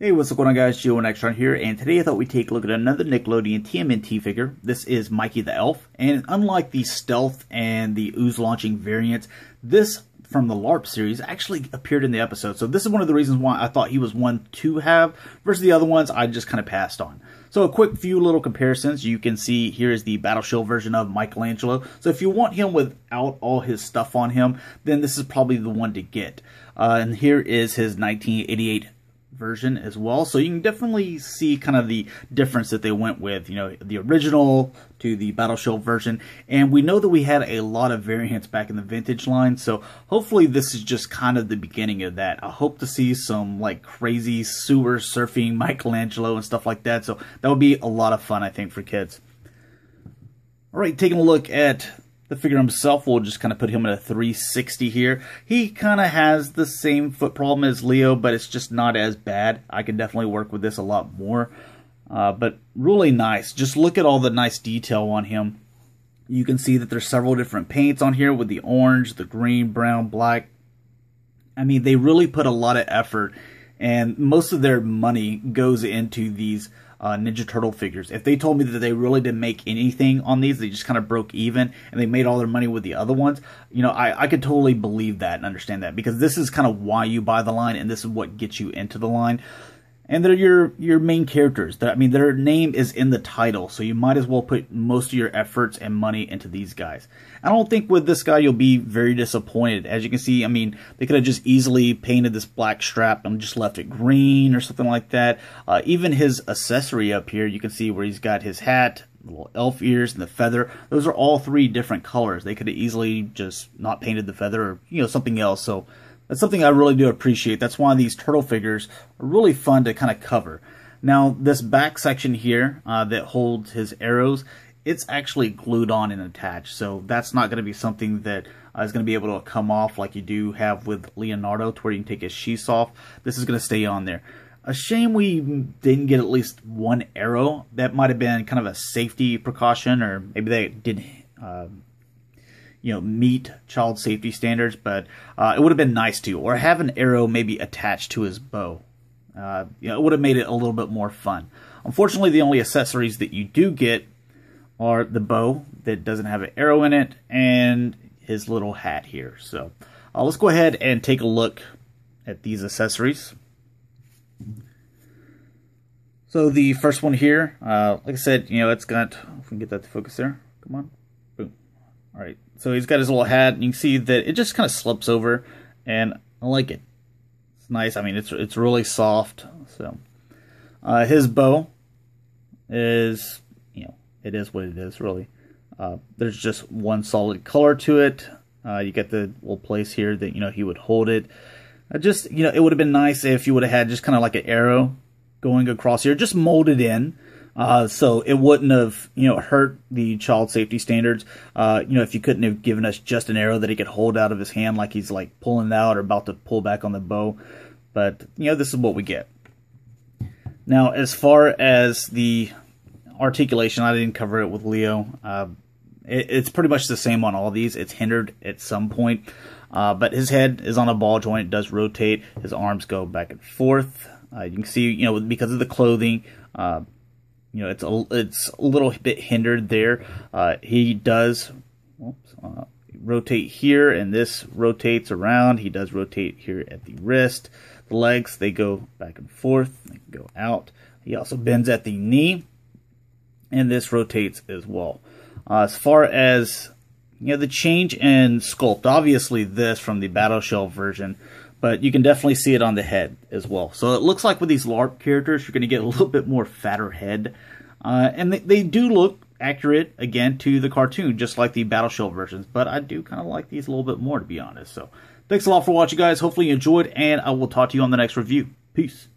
Hey, what's going on guys, Geo Nextron here, and today I thought we'd take a look at another Nickelodeon TMNT figure. This is Mikey the Elf, and unlike the Stealth and the Ooze Launching variants, this from the LARP series actually appeared in the episode. So this is one of the reasons why I thought he was one to have versus the other ones I just kind of passed on. So a quick few little comparisons. You can see here is the Battle Shield version of Michelangelo. So if you want him without all his stuff on him, then this is probably the one to get. Uh, and here is his 1988 version as well. So you can definitely see kind of the difference that they went with, you know, the original to the Battleship version. And we know that we had a lot of variants back in the vintage line. So hopefully this is just kind of the beginning of that. I hope to see some like crazy sewer surfing Michelangelo and stuff like that. So that would be a lot of fun, I think, for kids. All right, taking a look at the figure himself, we'll just kind of put him in a 360 here. He kind of has the same foot problem as Leo, but it's just not as bad. I can definitely work with this a lot more. Uh, but really nice. Just look at all the nice detail on him. You can see that there's several different paints on here with the orange, the green, brown, black. I mean, they really put a lot of effort and most of their money goes into these uh, Ninja Turtle figures. If they told me that they really didn't make anything on these, they just kind of broke even and they made all their money with the other ones, you know, I, I could totally believe that and understand that because this is kind of why you buy the line and this is what gets you into the line and they're your your main characters. They're, I mean, their name is in the title, so you might as well put most of your efforts and money into these guys. I don't think with this guy you'll be very disappointed. As you can see, I mean, they could have just easily painted this black strap and just left it green or something like that. Uh, even his accessory up here, you can see where he's got his hat, little elf ears and the feather. Those are all three different colors. They could have easily just not painted the feather or you know something else. So that's something I really do appreciate. That's why these turtle figures are really fun to kind of cover. Now, this back section here uh, that holds his arrows, it's actually glued on and attached. So that's not going to be something that uh, is going to be able to come off like you do have with Leonardo to where you can take his sheath off. This is going to stay on there. A shame we didn't get at least one arrow. That might have been kind of a safety precaution or maybe they didn't uh, you know meet child safety standards, but uh, it would have been nice to, or have an arrow maybe attached to his bow. Uh, you know, it would have made it a little bit more fun. Unfortunately, the only accessories that you do get are the bow that doesn't have an arrow in it and his little hat here. So uh, let's go ahead and take a look at these accessories. So the first one here, uh, like I said, you know, it's got, if we can get that to focus there, come on, all right, so he's got his little hat, and you can see that it just kind of slips over, and I like it. It's nice. I mean, it's it's really soft. So uh, his bow is, you know, it is what it is, really. Uh, there's just one solid color to it. Uh, you get the little place here that, you know, he would hold it. I just, you know, it would have been nice if you would have had just kind of like an arrow going across here, just molded in. Uh, so it wouldn't have, you know, hurt the child safety standards. Uh, you know, if you couldn't have given us just an arrow that he could hold out of his hand like he's like pulling it out or about to pull back on the bow. But you know, this is what we get. Now, as far as the articulation, I didn't cover it with Leo. Uh, it, it's pretty much the same on all these. It's hindered at some point. Uh, but his head is on a ball joint, it does rotate, his arms go back and forth. Uh, you can see, you know, because of the clothing, uh, you know, it's a it's a little bit hindered there. Uh, he does oops, uh, rotate here, and this rotates around. He does rotate here at the wrist. The legs they go back and forth. They go out. He also bends at the knee, and this rotates as well. Uh, as far as you know, the change in sculpt, obviously this from the Battle Shell version but you can definitely see it on the head as well. So it looks like with these LARP characters, you're going to get a little bit more fatter head. Uh, and they, they, do look accurate, again, to the cartoon, just like the Battle Shell versions. But I do kind of like these a little bit more, to be honest. So thanks a lot for watching, guys. Hopefully you enjoyed, and I will talk to you on the next review. Peace.